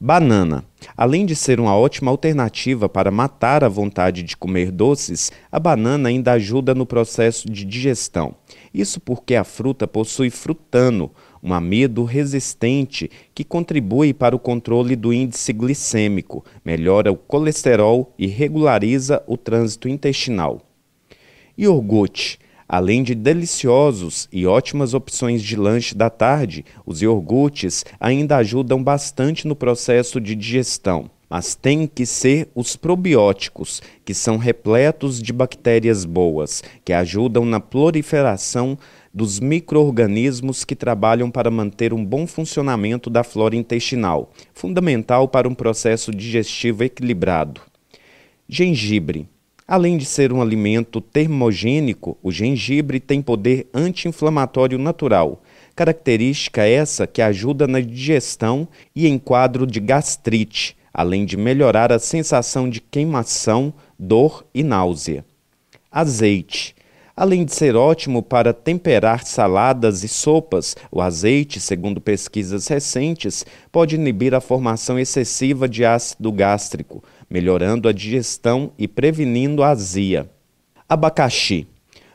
Banana. Além de ser uma ótima alternativa para matar a vontade de comer doces, a banana ainda ajuda no processo de digestão. Isso porque a fruta possui frutano, um amido resistente que contribui para o controle do índice glicêmico, melhora o colesterol e regulariza o trânsito intestinal. Iogurte Além de deliciosos e ótimas opções de lanche da tarde, os iogurtes ainda ajudam bastante no processo de digestão. Mas tem que ser os probióticos, que são repletos de bactérias boas, que ajudam na proliferação dos microorganismos que trabalham para manter um bom funcionamento da flora intestinal, fundamental para um processo digestivo equilibrado. Gengibre Além de ser um alimento termogênico, o gengibre tem poder anti-inflamatório natural, característica essa que ajuda na digestão e em quadro de gastrite, além de melhorar a sensação de queimação, dor e náusea. Azeite. Além de ser ótimo para temperar saladas e sopas, o azeite, segundo pesquisas recentes, pode inibir a formação excessiva de ácido gástrico, melhorando a digestão e prevenindo a azia. Abacaxi.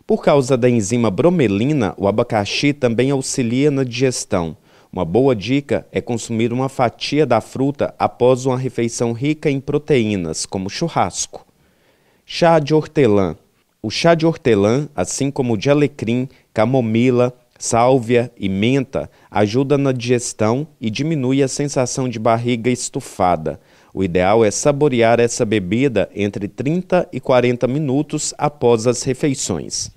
Por causa da enzima bromelina, o abacaxi também auxilia na digestão. Uma boa dica é consumir uma fatia da fruta após uma refeição rica em proteínas, como churrasco. Chá de hortelã. O chá de hortelã, assim como o de alecrim, camomila, sálvia e menta, ajuda na digestão e diminui a sensação de barriga estufada. O ideal é saborear essa bebida entre 30 e 40 minutos após as refeições.